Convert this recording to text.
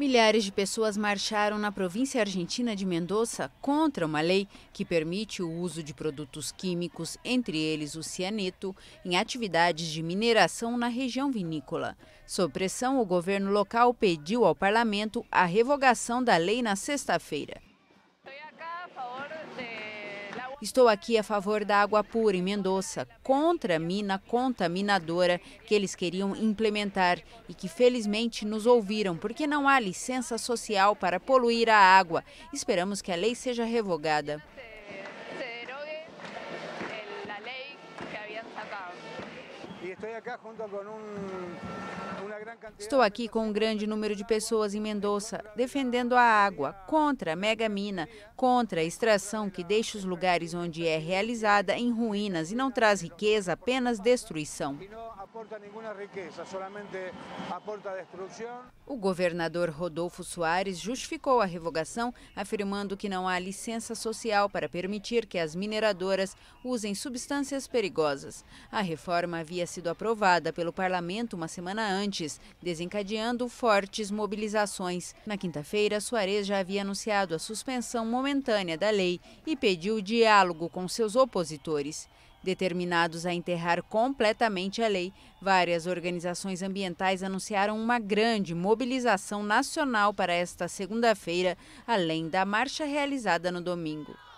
Milhares de pessoas marcharam na província argentina de Mendoza contra uma lei que permite o uso de produtos químicos, entre eles o cianeto, em atividades de mineração na região vinícola. Sob pressão, o governo local pediu ao parlamento a revogação da lei na sexta-feira. Estou aqui a favor da água pura em Mendoza, contra a mina contaminadora que eles queriam implementar e que felizmente nos ouviram, porque não há licença social para poluir a água. Esperamos que a lei seja revogada. Estou aqui com um grande número de pessoas em Mendoza, defendendo a água, contra a mega mina, contra a extração que deixa os lugares onde é realizada em ruínas e não traz riqueza, apenas destruição. O governador Rodolfo Soares justificou a revogação, afirmando que não há licença social para permitir que as mineradoras usem substâncias perigosas. A reforma havia sido sido aprovada pelo parlamento uma semana antes, desencadeando fortes mobilizações. Na quinta-feira, Soares já havia anunciado a suspensão momentânea da lei e pediu diálogo com seus opositores. Determinados a enterrar completamente a lei, várias organizações ambientais anunciaram uma grande mobilização nacional para esta segunda-feira, além da marcha realizada no domingo.